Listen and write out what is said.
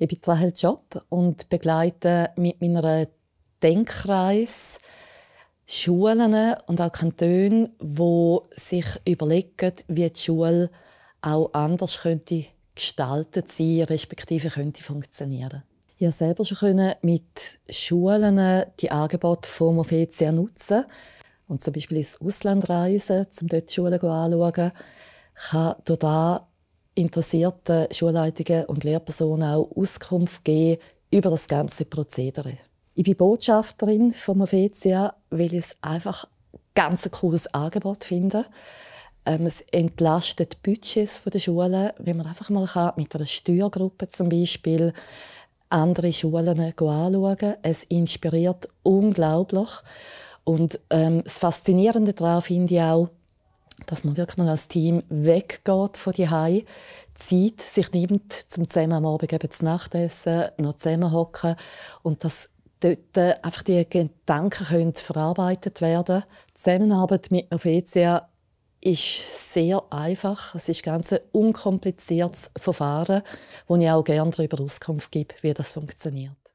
Ich bin Rahel Job und begleite mit meiner Denkreise Schulen und auch Kantone, wo sich überlegen, wie die Schule auch anders könnte gestaltet sein, respektive könnte funktionieren. Ich konnte selber schon mit Schulen die Angebote vom Mofet nutzen und zum Beispiel ins Ausland reisen, um dort die Schulen anzuschauen. Ich kann durch interessierten Schulleitungen und Lehrpersonen auch Auskunft geben über das ganze Prozedere. Ich bin Botschafterin von Mofetia, weil ich es einfach ein ganz cooles Angebot finde. Ähm, es entlastet die Budgets der Schulen, wenn man einfach mal kann, mit einer Steuergruppe zum Beispiel andere Schulen anschauen kann. Es inspiriert unglaublich. Und ähm, das Faszinierende daran finde ich auch, dass man wirklich mal als Team weggeht von die Hai, Zeit sich nimmt, zum zusammen am Abend eben zu Nacht essen, noch zusammenhocken und dass dort äh, einfach die Gedanken können verarbeitet werden. Die Zusammenarbeit mit Novetia ist sehr einfach. Es ist ganz ein unkompliziertes Verfahren, wo ich auch gerne darüber Auskunft gebe, wie das funktioniert.